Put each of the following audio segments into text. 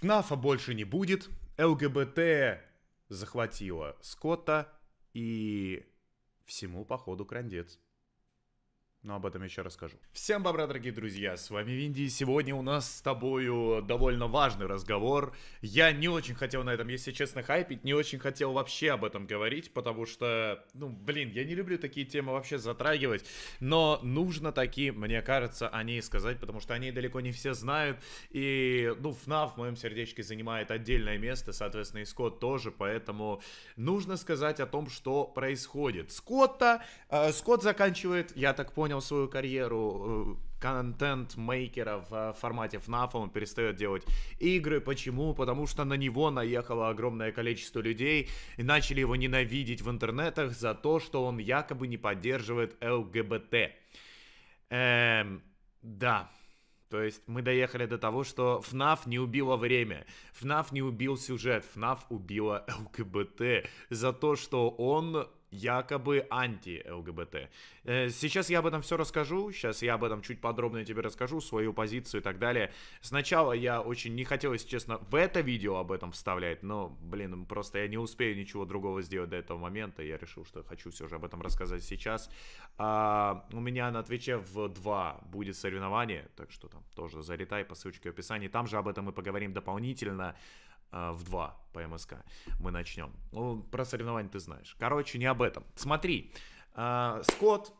ФНАФа больше не будет, ЛГБТ захватила Скотта и всему походу крандец но об этом еще расскажу. Всем бобра, дорогие друзья, с вами Винди, и сегодня у нас с тобою довольно важный разговор. Я не очень хотел на этом, если честно, хайпить, не очень хотел вообще об этом говорить, потому что, ну, блин, я не люблю такие темы вообще затрагивать, но нужно такие, мне кажется, о ней сказать, потому что они далеко не все знают, и, ну, FNAF в моем сердечке занимает отдельное место, соответственно, и Скотт тоже, поэтому нужно сказать о том, что происходит. Скотта, э, Скотт заканчивает, я так понял, понял свою карьеру э, контент-мейкера в э, формате FNAF, он перестает делать игры. Почему? Потому что на него наехало огромное количество людей и начали его ненавидеть в интернетах за то, что он якобы не поддерживает ЛГБТ. Эм, да. То есть мы доехали до того, что ФНАФ не убило время, ФНАФ не убил сюжет, ФНАФ убила ЛГБТ за то, что он якобы анти-ЛГБТ. Э, сейчас я об этом все расскажу, сейчас я об этом чуть подробнее тебе расскажу, свою позицию и так далее. Сначала я очень не хотел, если честно, в это видео об этом вставлять, но, блин, просто я не успею ничего другого сделать до этого момента, я решил, что хочу все же об этом рассказать сейчас. А, у меня на Твиче в 2 будет соревнование, так что там тоже залетай по ссылочке в описании, там же об этом мы поговорим дополнительно. А, в 2 по МСК мы начнем. Ну, про соревнования ты знаешь. Короче, не об этом. Смотри, а, Скотт,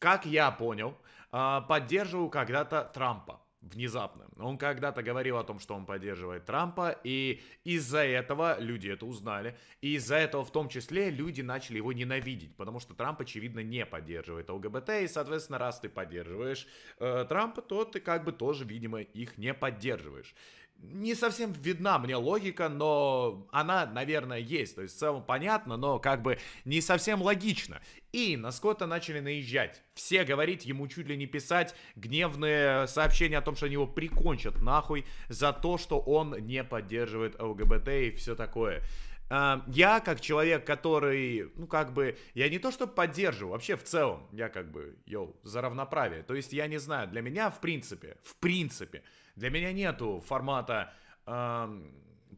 как я понял, а, поддерживал когда-то Трампа внезапно. Он когда-то говорил о том, что он поддерживает Трампа, и из-за этого люди это узнали, и из-за этого в том числе люди начали его ненавидеть, потому что Трамп, очевидно, не поддерживает ЛГБТ, и, соответственно, раз ты поддерживаешь э, Трампа, то ты как бы тоже, видимо, их не поддерживаешь не совсем видна мне логика, но она, наверное, есть. То есть в целом понятно, но как бы не совсем логично. И на Скотта начали наезжать. Все говорить, ему чуть ли не писать гневные сообщения о том, что они его прикончат нахуй за то, что он не поддерживает ЛГБТ и все такое. А, я, как человек, который, ну, как бы, я не то что поддерживаю, вообще в целом, я как бы, йоу, за равноправие. То есть, я не знаю, для меня, в принципе, в принципе, для меня нету формата э,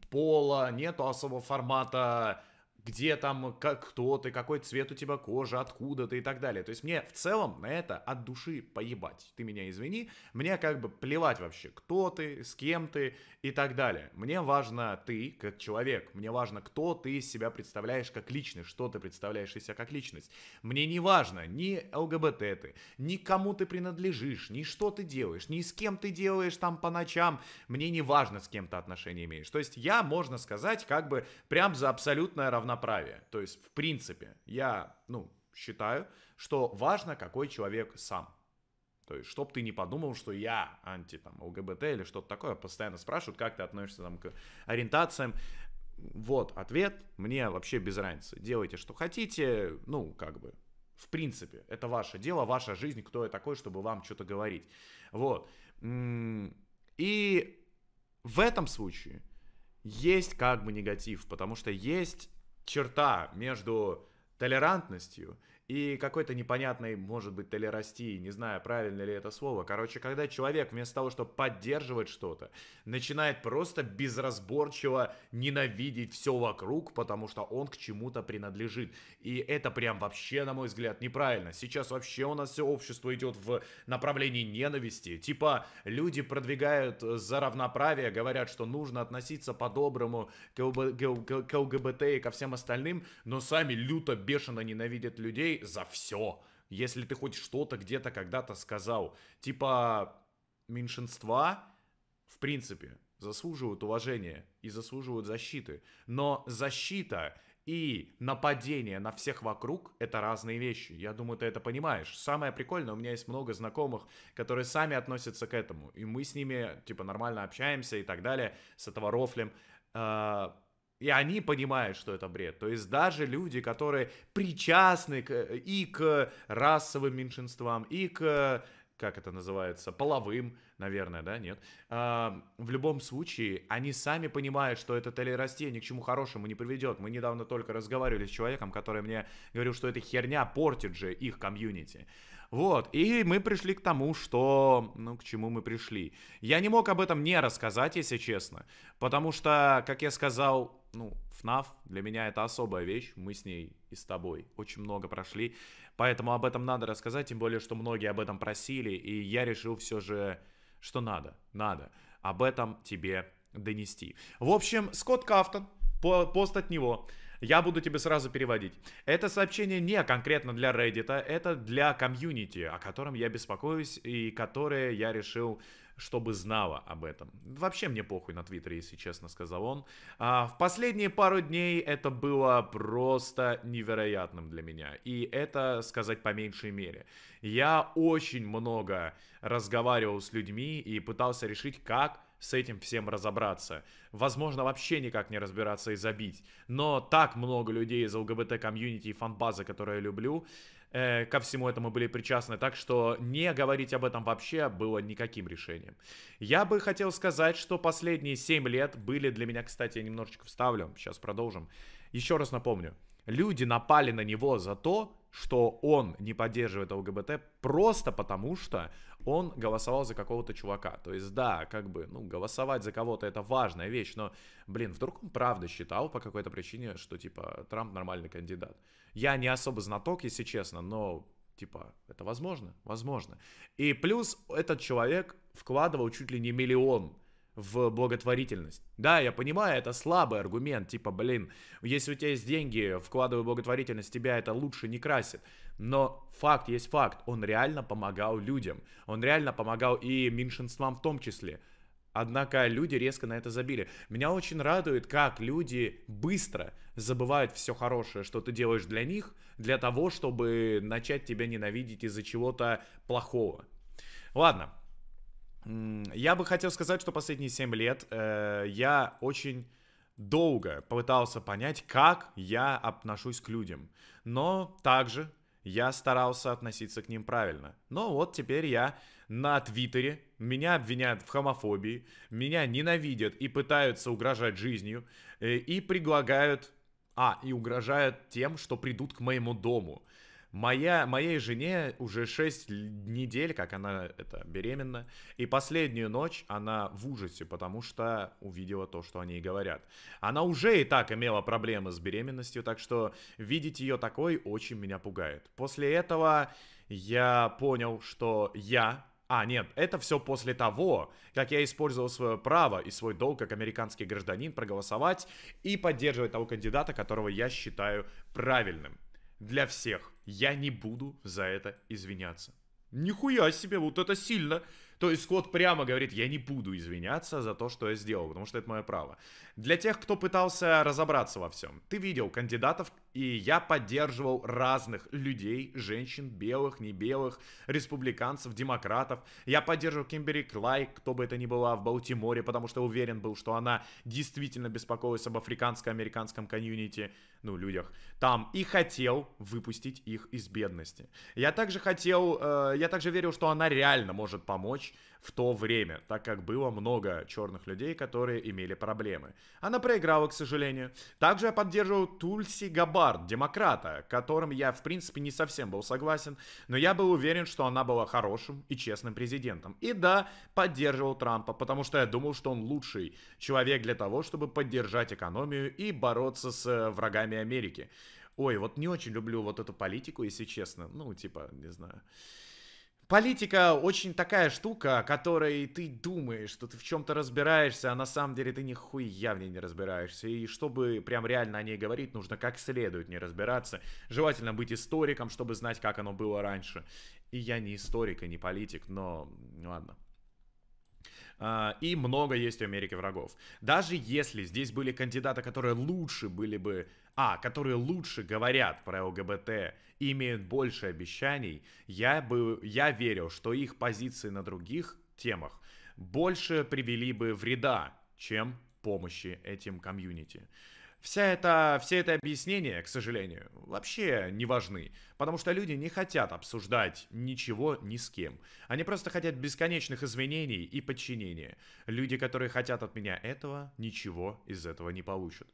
пола, нету особого формата где там, э, как, кто ты, какой цвет у тебя кожа, откуда ты и так далее. То есть мне в целом на это от души поебать. Ты меня извини, мне как бы плевать вообще, кто ты, с кем ты и так далее. Мне важно ты как человек, мне важно, кто ты себя представляешь как личность, что ты представляешь из себя как личность. Мне не важно ни ЛГБТ ты, ни кому ты принадлежишь, ни что ты делаешь, ни с кем ты делаешь там по ночам. Мне не важно, с кем ты отношения имеешь. То есть я, можно сказать, как бы прям за абсолютное равноправие равноправие. То есть, в принципе, я, ну, считаю, что важно, какой человек сам. То есть, чтоб ты не подумал, что я анти там ЛГБТ или что-то такое, постоянно спрашивают, как ты относишься там к ориентациям. Вот ответ, мне вообще без разницы. Делайте, что хотите, ну, как бы, в принципе, это ваше дело, ваша жизнь, кто я такой, чтобы вам что-то говорить. Вот. И в этом случае есть как бы негатив, потому что есть черта между толерантностью и какой-то непонятный, может быть, толерастии, не знаю, правильно ли это слово. Короче, когда человек вместо того, чтобы поддерживать что-то, начинает просто безразборчиво ненавидеть все вокруг, потому что он к чему-то принадлежит. И это прям вообще, на мой взгляд, неправильно. Сейчас вообще у нас все общество идет в направлении ненависти. Типа, люди продвигают э, за равноправие, говорят, что нужно относиться по-доброму к ЛГБТ и ко всем остальным, но сами люто, бешено ненавидят людей, за все. Если ты хоть что-то где-то когда-то сказал. Типа меньшинства, в принципе, заслуживают уважения и заслуживают защиты. Но защита и нападение на всех вокруг — это разные вещи. Я думаю, ты это понимаешь. Самое прикольное, у меня есть много знакомых, которые сами относятся к этому. И мы с ними, типа, нормально общаемся и так далее, с этого рофлем. А, и они понимают, что это бред. То есть даже люди, которые причастны к, э, и к расовым меньшинствам, и к, как это называется, половым, наверное, да, нет. А, в любом случае, они сами понимают, что это телерастие ни к чему хорошему не приведет. Мы недавно только разговаривали с человеком, который мне говорил, что эта херня портит же их комьюнити. Вот, и мы пришли к тому, что... Ну, к чему мы пришли. Я не мог об этом не рассказать, если честно, потому что, как я сказал, ну, FNAF для меня это особая вещь, мы с ней и с тобой очень много прошли, поэтому об этом надо рассказать, тем более, что многие об этом просили, и я решил все же, что надо, надо об этом тебе донести. В общем, Скотт Кафтон, по пост от него, я буду тебе сразу переводить. Это сообщение не конкретно для Reddit, это для комьюнити, о котором я беспокоюсь и которое я решил чтобы знала об этом. Вообще мне похуй на Твиттере, если честно, сказал он. А, в последние пару дней это было просто невероятным для меня. И это сказать по меньшей мере. Я очень много разговаривал с людьми и пытался решить, как с этим всем разобраться. Возможно, вообще никак не разбираться и забить. Но так много людей из ЛГБТ-комьюнити и фанбазы, которые я люблю, э, ко всему этому были причастны, так что не говорить об этом вообще было никаким решением. Я бы хотел сказать, что последние 7 лет были для меня, кстати, я немножечко вставлю, сейчас продолжим. Еще раз напомню, люди напали на него за то, что он не поддерживает ЛГБТ просто потому, что он голосовал за какого-то чувака. То есть, да, как бы, ну, голосовать за кого-то это важная вещь, но, блин, вдруг он правда считал по какой-то причине, что, типа, Трамп нормальный кандидат. Я не особо знаток, если честно, но типа, это возможно, возможно. И плюс этот человек вкладывал чуть ли не миллион в благотворительность. Да, я понимаю, это слабый аргумент, типа, блин, если у тебя есть деньги, вкладывай в благотворительность, тебя это лучше не красит. Но факт есть факт, он реально помогал людям, он реально помогал и меньшинствам в том числе. Однако люди резко на это забили. Меня очень радует, как люди быстро забывают все хорошее, что ты делаешь для них, для того, чтобы начать тебя ненавидеть из-за чего-то плохого. Ладно, я бы хотел сказать, что последние 7 лет э, я очень долго пытался понять, как я отношусь к людям. Но также я старался относиться к ним правильно. Но вот теперь я на Твиттере, меня обвиняют в хомофобии, меня ненавидят и пытаются угрожать жизнью, э, и предлагают, а, и угрожают тем, что придут к моему дому. Моя, моей жене уже 6 недель, как она это, беременна. И последнюю ночь она в ужасе, потому что увидела то, что они и говорят. Она уже и так имела проблемы с беременностью, так что видеть ее такой очень меня пугает. После этого я понял, что я а, нет, это все после того, как я использовал свое право и свой долг как американский гражданин проголосовать и поддерживать того кандидата, которого я считаю правильным для всех. Я не буду за это извиняться. Нихуя себе, вот это сильно. То есть Скотт прямо говорит, я не буду извиняться за то, что я сделал, потому что это мое право. Для тех, кто пытался разобраться во всем, ты видел кандидатов, и я поддерживал разных людей, женщин, белых, не белых, республиканцев, демократов. Я поддерживал Кимбери Клайк, кто бы это ни была, в Балтиморе, потому что уверен был, что она действительно беспокоилась об африканско-американском комьюнити, ну, людях, там, и хотел выпустить их из бедности. Я также хотел, э, я также верил, что она реально может помочь в то время, так как было много черных людей, которые имели проблемы. Она проиграла, к сожалению. Также я поддерживал Тульси Габард, демократа, которым я, в принципе, не совсем был согласен, но я был уверен, что она была хорошим и честным президентом. И да, поддерживал Трампа, потому что я думал, что он лучший человек для того, чтобы поддержать экономию и бороться с э, врагами Америки. Ой, вот не очень люблю вот эту политику, если честно. Ну, типа, не знаю. Политика очень такая штука, о которой ты думаешь, что ты в чем-то разбираешься, а на самом деле ты нихуя в ней не разбираешься. И чтобы прям реально о ней говорить, нужно как следует не разбираться. Желательно быть историком, чтобы знать, как оно было раньше. И я не историк и не политик, но ладно. А, и много есть у Америки врагов. Даже если здесь были кандидаты, которые лучше были бы а, которые лучше говорят про ЛГБТ и имеют больше обещаний, я, бы, я верил, что их позиции на других темах больше привели бы вреда, чем помощи этим комьюнити вся это, все это объяснения, к сожалению, вообще не важны, потому что люди не хотят обсуждать ничего ни с кем. Они просто хотят бесконечных извинений и подчинения. Люди, которые хотят от меня этого, ничего из этого не получат.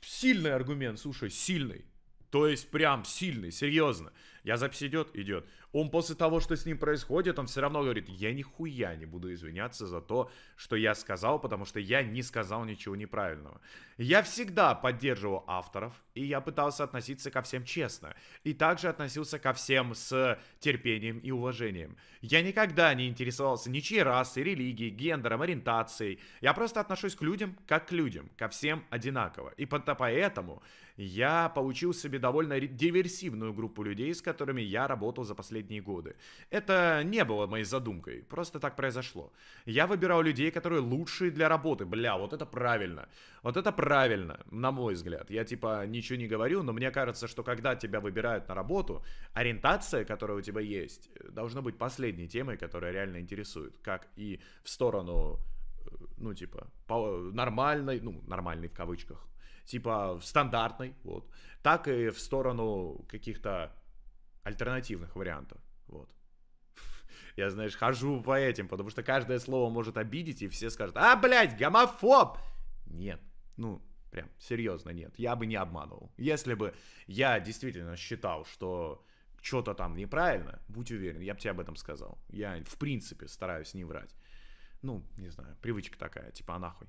Сильный аргумент, слушай, сильный. То есть прям сильный, серьезно. Я запись идет, идет. Он после того, что с ним происходит, он все равно говорит, я нихуя не буду извиняться за то, что я сказал, потому что я не сказал ничего неправильного. Я всегда поддерживал авторов, и я пытался относиться ко всем честно. И также относился ко всем с терпением и уважением. Я никогда не интересовался ничьей расой, религией, гендером, ориентацией. Я просто отношусь к людям как к людям, ко всем одинаково. И поэтому я получил себе довольно диверсивную группу людей, с которыми я работал за последние годы. Это не было моей задумкой, просто так произошло. Я выбирал людей, которые лучшие для работы. Бля, вот это правильно. Вот это правильно, на мой взгляд. Я типа ничего не говорю, но мне кажется, что когда тебя выбирают на работу, ориентация, которая у тебя есть, должна быть последней темой, которая реально интересует. Как и в сторону э, ну, типа, по, нормальной, ну, нормальной в кавычках, типа, стандартной, вот, так и в сторону каких-то альтернативных вариантов. Вот. Я, знаешь, хожу по этим, потому что каждое слово может обидеть, и все скажут, а, блядь, гомофоб! Нет, ну, прям, серьезно, нет, я бы не обманывал. Если бы я действительно считал, что что-то там неправильно, будь уверен, я бы тебе об этом сказал. Я, в принципе, стараюсь не врать. Ну, не знаю, привычка такая, типа, а нахуй.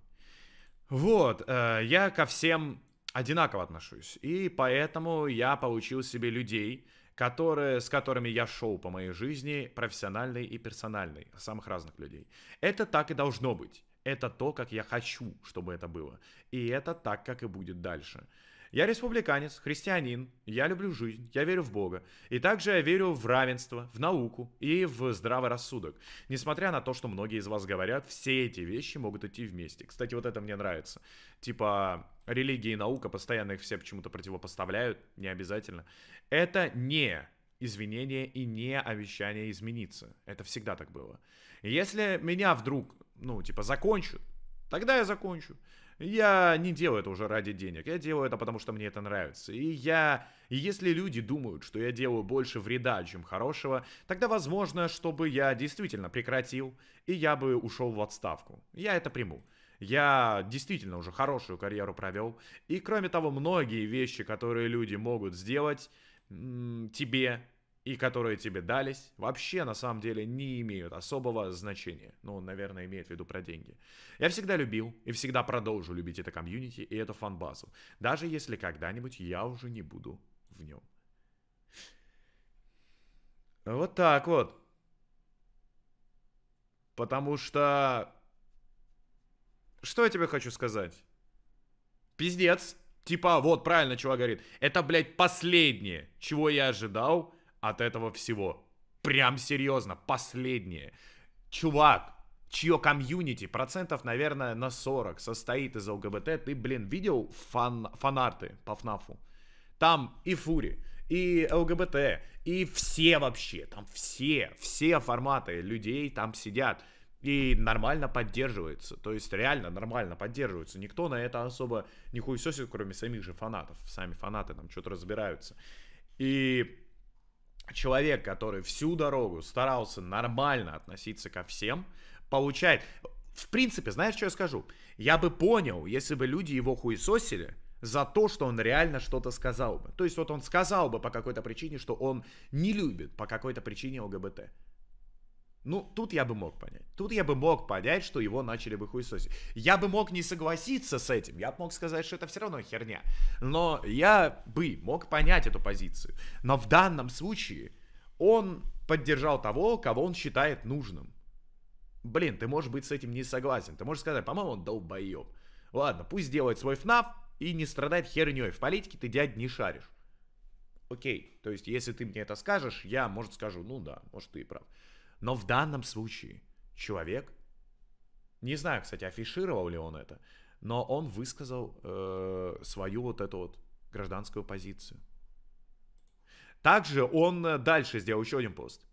Вот, э, я ко всем одинаково отношусь, и поэтому я получил себе людей, которые, с которыми я шел по моей жизни, профессиональной и персональной, самых разных людей. Это так и должно быть. Это то, как я хочу, чтобы это было. И это так, как и будет дальше. Я республиканец, христианин, я люблю жизнь, я верю в Бога. И также я верю в равенство, в науку и в здравый рассудок. Несмотря на то, что многие из вас говорят, все эти вещи могут идти вместе. Кстати, вот это мне нравится. Типа, религия и наука, постоянно их все почему-то противопоставляют, не обязательно. Это не извинение и не обещание измениться. Это всегда так было. Если меня вдруг, ну, типа, закончат, тогда я закончу. Я не делаю это уже ради денег, я делаю это потому, что мне это нравится. И я... И если люди думают, что я делаю больше вреда, чем хорошего, тогда возможно, чтобы я действительно прекратил, и я бы ушел в отставку. Я это приму. Я действительно уже хорошую карьеру провел. И кроме того, многие вещи, которые люди могут сделать тебе и которые тебе дались, вообще на самом деле не имеют особого значения. Ну, наверное, имеет в виду про деньги. Я всегда любил и всегда продолжу любить это комьюнити и эту фанбазу, даже если когда-нибудь я уже не буду в нем. Вот так вот. Потому что что я тебе хочу сказать? Пиздец. Типа, вот, правильно чувак говорит. Это, блядь, последнее, чего я ожидал от этого всего. Прям серьезно, последнее. Чувак, чье комьюнити процентов, наверное, на 40 состоит из ЛГБТ, ты, блин, видел фан фанарты по ФНАФу? Там и Фури, и ЛГБТ, и все вообще, там все, все форматы людей там сидят. И нормально поддерживается. То есть реально нормально поддерживается. Никто на это особо не хуесосит, кроме самих же фанатов. Сами фанаты там что-то разбираются. И человек, который всю дорогу старался нормально относиться ко всем, получает... В принципе, знаешь, что я скажу? Я бы понял, если бы люди его хуесосили, за то, что он реально что-то сказал бы. То есть вот он сказал бы по какой-то причине, что он не любит по какой-то причине ЛГБТ. Ну, тут я бы мог понять. Тут я бы мог понять, что его начали бы хуесосить. Я бы мог не согласиться с этим. Я бы мог сказать, что это все равно херня. Но я бы мог понять эту позицию. Но в данном случае он поддержал того, кого он считает нужным. Блин, ты можешь быть с этим не согласен. Ты можешь сказать, по-моему, он долбоеб. Ладно, пусть делает свой ФНАФ и не страдает херней. В политике ты, дядь, не шаришь. Окей, то есть, если ты мне это скажешь, я, может, скажу, ну да, может, ты и прав. Но в данном случае человек, не знаю, кстати, афишировал ли он это, но он высказал э, свою вот эту вот гражданскую позицию. Также он э, дальше сделал еще один пост.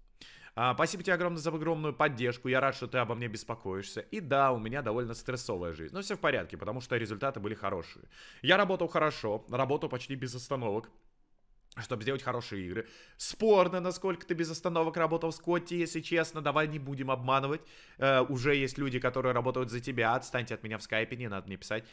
«А, спасибо тебе огромное за огромную поддержку. Я рад, что ты обо мне беспокоишься. И да, у меня довольно стрессовая жизнь. Но все в порядке, потому что результаты были хорошие. Я работал хорошо, работал почти без остановок чтобы сделать хорошие игры. Спорно, насколько ты без остановок работал в Скотте, если честно, давай не будем обманывать. Э, уже есть люди, которые работают за тебя, отстаньте от меня в скайпе, не надо мне писать.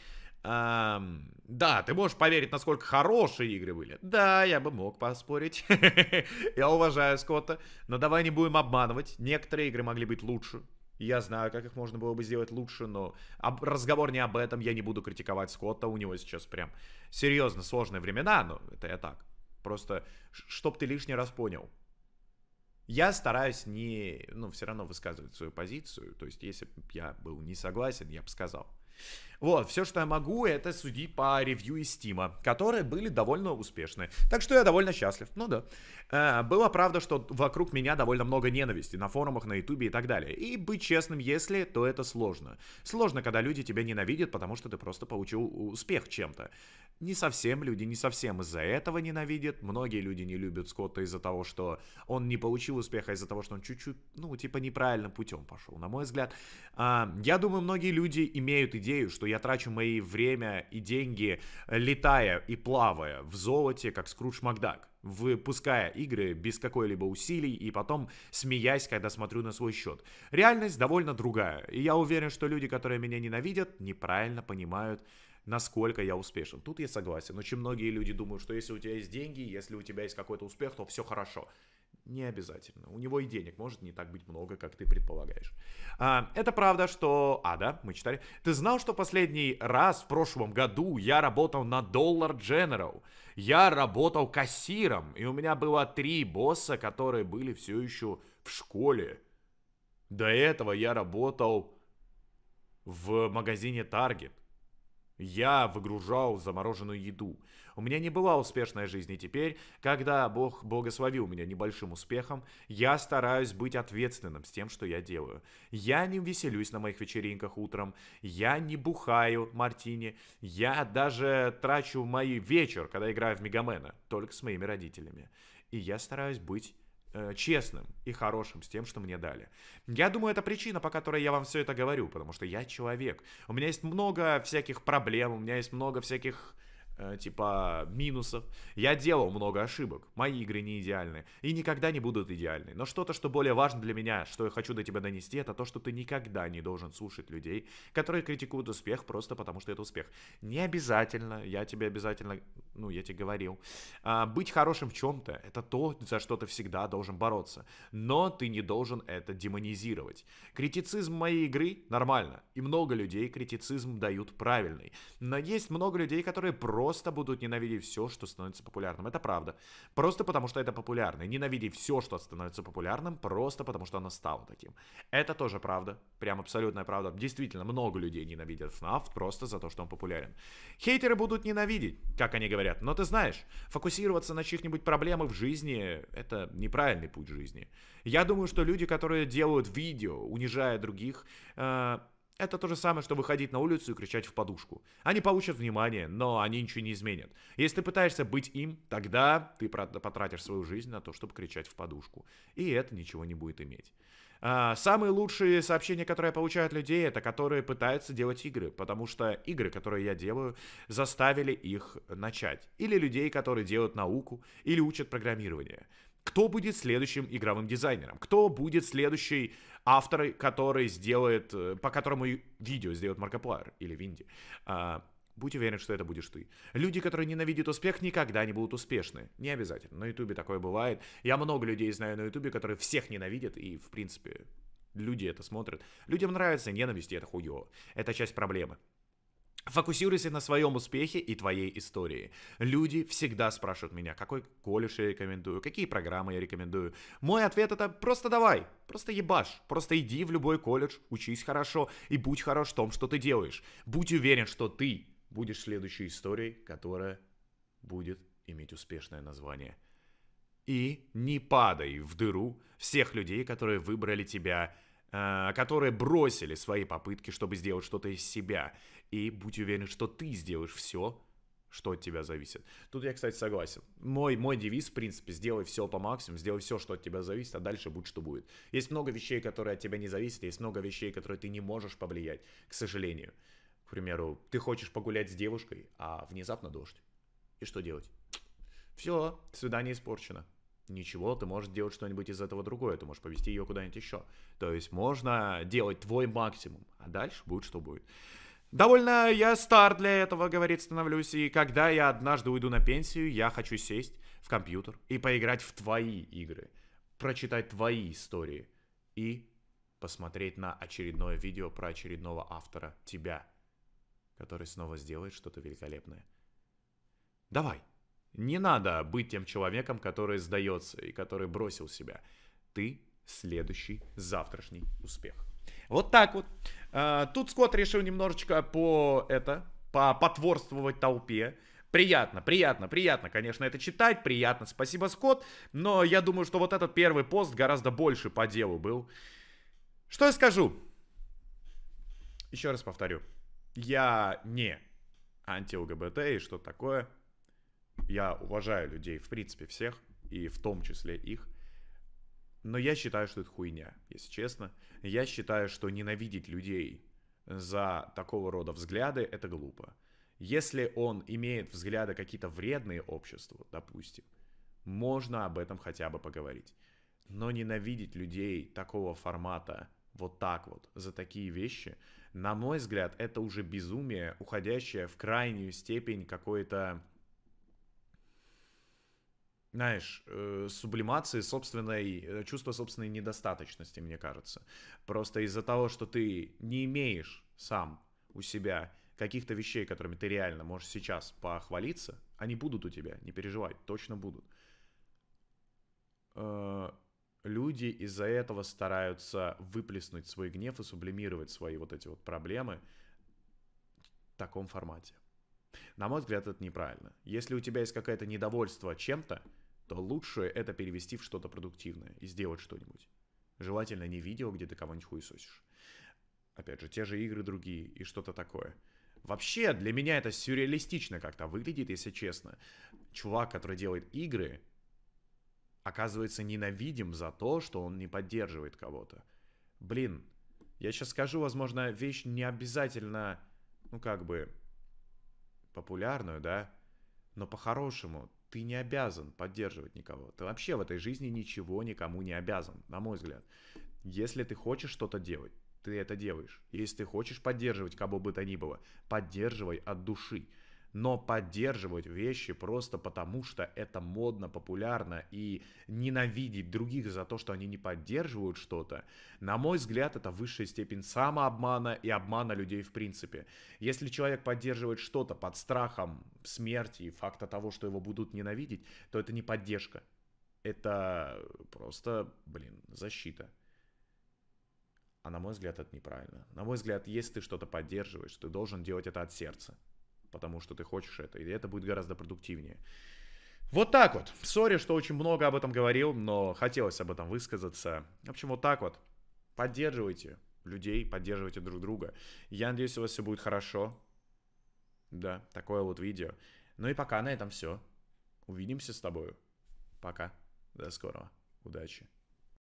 Эм, да, ты можешь поверить, насколько хорошие игры были. Да, я бы мог поспорить. Я уважаю Скотта, но давай не будем обманывать. Некоторые игры могли быть лучше. Я знаю, как их можно было бы сделать лучше, но об, разговор не об этом. Я не буду критиковать Скотта, у него сейчас прям серьезно сложные времена, но это я так. Просто, чтоб ты лишний раз понял. Я стараюсь не, ну, все равно высказывать свою позицию. То есть, если бы я был не согласен, я бы сказал. Вот, все, что я могу, это судить по ревью из Стима, которые были довольно успешны. Так что я довольно счастлив. Ну да. Э, было правда, что вокруг меня довольно много ненависти на форумах, на ютубе и так далее. И быть честным, если, то это сложно. Сложно, когда люди тебя ненавидят, потому что ты просто получил успех чем-то. Не совсем люди, не совсем из-за этого ненавидят. Многие люди не любят Скотта из-за того, что он не получил успеха, а из-за того, что он чуть-чуть, ну, типа неправильным путем пошел, на мой взгляд. Э, я думаю, многие люди имеют идею идею, что я трачу мои время и деньги, э, летая и плавая в золоте, как Скрудж Макдак, выпуская игры без какой-либо усилий и потом смеясь, когда смотрю на свой счет. Реальность довольно другая, и я уверен, что люди, которые меня ненавидят, неправильно понимают, насколько я успешен. Тут я согласен. Очень многие люди думают, что если у тебя есть деньги, если у тебя есть какой-то успех, то все хорошо. Не обязательно. У него и денег может не так быть много, как ты предполагаешь. А, это правда, что... А, да, мы читали. Ты знал, что последний раз в прошлом году я работал на Dollar General? Я работал кассиром, и у меня было три босса, которые были все еще в школе. До этого я работал в магазине Target. Я выгружал замороженную еду. У меня не была успешной жизни. теперь, когда Бог благословил меня небольшим успехом, я стараюсь быть ответственным с тем, что я делаю. Я не веселюсь на моих вечеринках утром, я не бухаю мартини, я даже трачу мой вечер, когда играю в Мегамена, только с моими родителями. И я стараюсь быть э, честным и хорошим с тем, что мне дали. Я думаю, это причина, по которой я вам все это говорю, потому что я человек. У меня есть много всяких проблем, у меня есть много всяких Э, типа минусов. Я делал много ошибок, мои игры не идеальны и никогда не будут идеальны. Но что-то, что более важно для меня, что я хочу до тебя донести, это то, что ты никогда не должен слушать людей, которые критикуют успех просто потому, что это успех. Не обязательно, я тебе обязательно, ну, я тебе говорил, а, быть хорошим в чем-то, это то, за что ты всегда должен бороться. Но ты не должен это демонизировать. Критицизм моей игры нормально, и много людей критицизм дают правильный. Но есть много людей, которые просто просто будут ненавидеть все, что становится популярным. Это правда. Просто потому, что это популярно. И ненавидеть все, что становится популярным, просто потому, что оно стало таким. Это тоже правда. Прям абсолютная правда. Действительно, много людей ненавидят FNAF просто за то, что он популярен. Хейтеры будут ненавидеть, как они говорят. Но ты знаешь, фокусироваться на чьих-нибудь проблемах в жизни — это неправильный путь жизни. Я думаю, что люди, которые делают видео, унижая других, э- это то же самое, что выходить на улицу и кричать в подушку. Они получат внимание, но они ничего не изменят. Если ты пытаешься быть им, тогда ты потратишь свою жизнь на то, чтобы кричать в подушку. И это ничего не будет иметь. А, самые лучшие сообщения, которые получают получаю людей, это которые пытаются делать игры, потому что игры, которые я делаю, заставили их начать. Или людей, которые делают науку, или учат программирование. Кто будет следующим игровым дизайнером? Кто будет следующей автор, который сделает, э, по которому видео сделает Маркоплайер или Винди. А, будь уверен, что это будешь ты. Люди, которые ненавидят успех, никогда не будут успешны. Не обязательно. На Ютубе такое бывает. Я много людей знаю на Ютубе, которые всех ненавидят, и, в принципе, люди это смотрят. Людям нравится ненависть, и это хуево. Это часть проблемы. Фокусируйся на своем успехе и твоей истории. Люди всегда спрашивают меня, какой колледж я рекомендую, какие программы я рекомендую. Мой ответ это просто давай, просто ебашь, просто иди в любой колледж, учись хорошо и будь хорош в том, что ты делаешь. Будь уверен, что ты будешь следующей историей, которая будет иметь успешное название. И не падай в дыру всех людей, которые выбрали тебя э, которые бросили свои попытки, чтобы сделать что-то из себя и будь уверен, что ты сделаешь все, что от тебя зависит. Тут я, кстати, согласен. Мой, мой девиз, в принципе, сделай все по максимуму, сделай все, что от тебя зависит, а дальше будь что будет. Есть много вещей, которые от тебя не зависят, есть много вещей, которые ты не можешь повлиять, к сожалению. К примеру, ты хочешь погулять с девушкой, а внезапно дождь. И что делать? Все, свидание испорчено. Ничего, ты можешь делать что-нибудь из этого другое, ты можешь повезти ее куда-нибудь еще. То есть можно делать твой максимум, а дальше будет что будет. Довольно я стар для этого, говорит, становлюсь, и когда я однажды уйду на пенсию, я хочу сесть в компьютер и поиграть в твои игры, прочитать твои истории и посмотреть на очередное видео про очередного автора тебя, который снова сделает что-то великолепное. Давай, не надо быть тем человеком, который сдается и который бросил себя. Ты следующий завтрашний успех. Вот так вот. А, тут Скотт решил немножечко по это, по потворствовать толпе. Приятно, приятно, приятно, конечно, это читать, приятно, спасибо, Скотт, но я думаю, что вот этот первый пост гораздо больше по делу был. Что я скажу? Еще раз повторю, я не анти-ЛГБТ и что такое. Я уважаю людей, в принципе, всех, и в том числе их – но я считаю, что это хуйня, если честно. Я считаю, что ненавидеть людей за такого рода взгляды — это глупо. Если он имеет взгляды какие-то вредные обществу, допустим, можно об этом хотя бы поговорить. Но ненавидеть людей такого формата вот так вот за такие вещи, на мой взгляд, это уже безумие, уходящее в крайнюю степень какое то знаешь, э, сублимации собственной, э, чувства собственной недостаточности, мне кажется. Просто из-за того, что ты не имеешь сам у себя каких-то вещей, которыми ты реально можешь сейчас похвалиться, они будут у тебя, не переживай, точно будут. Э, люди из-за этого стараются выплеснуть свой гнев и сублимировать свои вот эти вот проблемы в таком формате. На мой взгляд, это неправильно. Если у тебя есть какое-то недовольство чем-то, то лучше это перевести в что-то продуктивное и сделать что-нибудь. Желательно не видео, где ты кого-нибудь хуесосишь. Опять же, те же игры другие и что-то такое. Вообще, для меня это сюрреалистично как-то выглядит, если честно. Чувак, который делает игры, оказывается ненавидим за то, что он не поддерживает кого-то. Блин, я сейчас скажу, возможно, вещь не обязательно, ну как бы, популярную, да, но по-хорошему ты не обязан поддерживать никого. Ты вообще в этой жизни ничего никому не обязан, на мой взгляд. Если ты хочешь что-то делать, ты это делаешь. Если ты хочешь поддерживать кого бы то ни было, поддерживай от души но поддерживать вещи просто потому, что это модно, популярно, и ненавидеть других за то, что они не поддерживают что-то, на мой взгляд, это высшая степень самообмана и обмана людей в принципе. Если человек поддерживает что-то под страхом смерти и факта того, что его будут ненавидеть, то это не поддержка. Это просто, блин, защита. А на мой взгляд, это неправильно. На мой взгляд, если ты что-то поддерживаешь, ты должен делать это от сердца потому что ты хочешь это, и это будет гораздо продуктивнее. Вот так вот. Сори, что очень много об этом говорил, но хотелось об этом высказаться. В общем, вот так вот. Поддерживайте людей, поддерживайте друг друга. Я надеюсь, у вас все будет хорошо. Да, такое вот видео. Ну и пока на этом все. Увидимся с тобой. Пока. До скорого. Удачи.